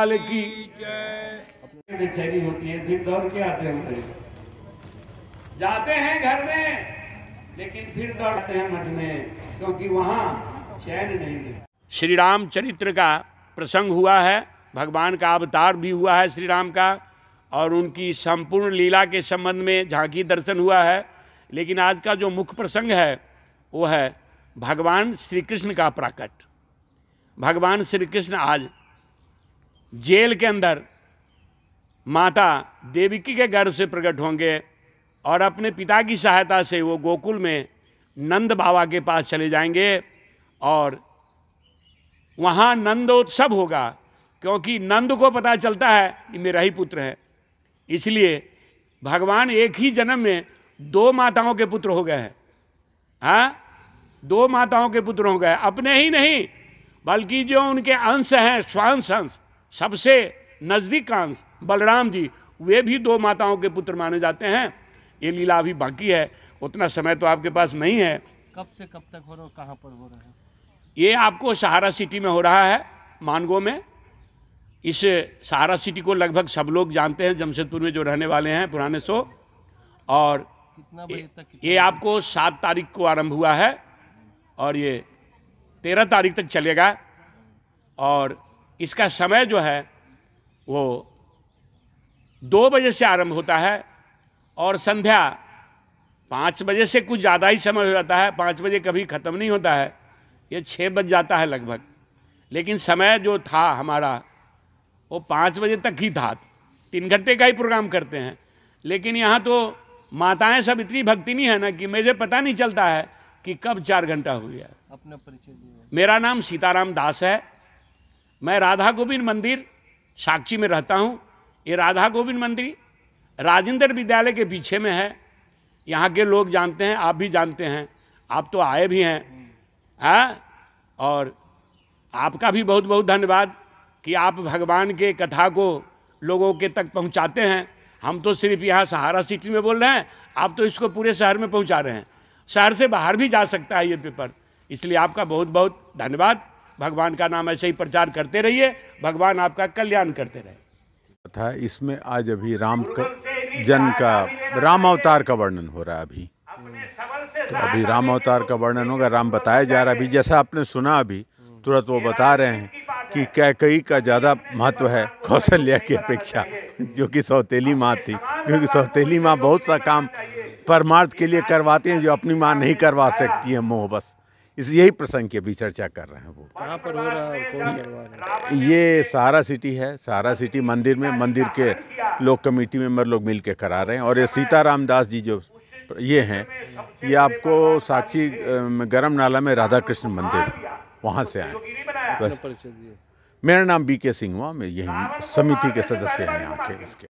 लाल की होती है के आते हैं जाते हैं घर में लेकिन फिर दौड़ते हैं मठ में क्योंकि वहाँ चैन नहीं श्री राम चरित्र का प्रसंग हुआ है भगवान का अवतार भी हुआ है श्री राम का और उनकी संपूर्ण लीला के संबंध में झांकी दर्शन हुआ है लेकिन आज का जो मुख्य प्रसंग है वो है भगवान श्री कृष्ण का प्राकट भगवान श्री कृष्ण आज जेल के अंदर माता देविकी के गर्भ से प्रकट होंगे और अपने पिता की सहायता से वो गोकुल में नंद बाबा के पास चले जाएंगे और वहाँ नंदोत्सव होगा क्योंकि नंद को पता चलता है कि मेरा ही पुत्र है इसलिए भगवान एक ही जन्म में दो माताओं के पुत्र हो गए हैं हाँ दो माताओं के पुत्र हो गए अपने ही नहीं बल्कि जो उनके अंश हैं स्वांश अंश सबसे नज़दीक बलराम जी वे भी दो माताओं के पुत्र माने जाते हैं ये लीला अभी बाकी है उतना समय तो आपके पास नहीं है कब से कब तक हो रहा है कहाँ पर हो रहा है ये आपको सहारा सिटी में हो रहा है मानगो में इस सहारा सिटी को लगभग सब लोग जानते हैं जमशेदपुर में जो रहने वाले हैं पुराने सो और कितना बजे तक कितना ये आपको सात तारीख को आरंभ हुआ है और ये तेरह तारीख तक चलेगा और इसका समय जो है वो दो बजे से आरंभ होता है और संध्या पाँच बजे से कुछ ज़्यादा ही समय हो जाता है पाँच बजे कभी ख़त्म नहीं होता है ये छः बज जाता है लगभग लेकिन समय जो था हमारा वो पाँच बजे तक ही था तीन घंटे का ही प्रोग्राम करते हैं लेकिन यहाँ तो माताएं सब इतनी भक्ति नहीं है ना कि मुझे पता नहीं चलता है कि कब चार घंटा हो गया अपना परिचय मेरा नाम सीताराम दास है मैं राधा गोविंद मंदिर साक्षी में रहता हूँ ये राधा गोविंद मंदिर राजेंद्र विद्यालय के पीछे में है यहाँ के लोग जानते हैं आप भी जानते हैं आप तो आए भी हैं हाँ और आपका भी बहुत बहुत धन्यवाद कि आप भगवान के कथा को लोगों के तक पहुँचाते हैं हम तो सिर्फ यहाँ सहारा सिटी में बोल रहे हैं आप तो इसको पूरे शहर में पहुँचा रहे हैं शहर से बाहर भी जा सकता है ये पेपर इसलिए आपका बहुत बहुत धन्यवाद भगवान का नाम ऐसे ही प्रचार करते रहिए भगवान आपका कल्याण करते रहे था इसमें आज अभी राम का जन्म का राम अवतार का वर्णन हो रहा है अभी तो अभी राम अवतार का वर्णन होगा राम बताया जा रहा है अभी जैसा आपने सुना अभी तुरंत वो बता रहे हैं कि कैकई का ज़्यादा महत्व है कौशल्या की अपेक्षा जो कि सौतेली माँ थी क्योंकि सौतेली माँ बहुत सा काम परमार्थ के लिए करवाती हैं जो अपनी माँ नहीं करवा सकती है मोह बस इस यही प्रसंग की अभी चर्चा कर रहे हैं वो कहाँ पर हो रहा है ये सहारा सिटी है सहारा सिटी मंदिर में मंदिर के लोक कमेटी मेंबर लोग मिल के करा रहे हैं और ये सीताराम दास जी जो ये हैं ये आपको साक्षी गरम नाला में राधा कृष्ण मंदिर वहाँ से आए बस मेरा नाम बी के सिंह हुआ मैं यही समिति के सदस्य हैं यहाँ के इसके